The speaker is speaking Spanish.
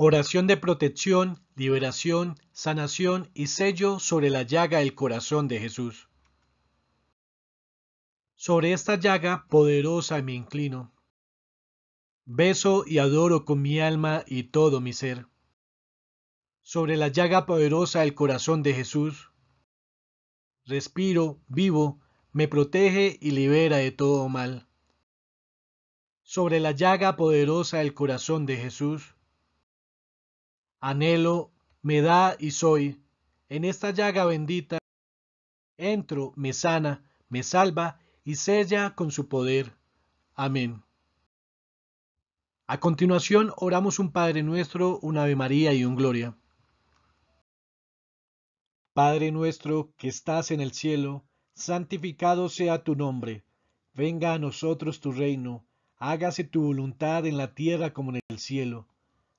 Oración de protección, liberación, sanación y sello sobre la llaga del corazón de Jesús. Sobre esta llaga poderosa me inclino. Beso y adoro con mi alma y todo mi ser. Sobre la llaga poderosa del corazón de Jesús. Respiro, vivo, me protege y libera de todo mal. Sobre la llaga poderosa del corazón de Jesús anhelo, me da y soy. En esta llaga bendita entro, me sana, me salva y sella con su poder. Amén. A continuación oramos un Padre nuestro, un Ave María y un Gloria. Padre nuestro que estás en el cielo, santificado sea tu nombre. Venga a nosotros tu reino, hágase tu voluntad en la tierra como en el cielo.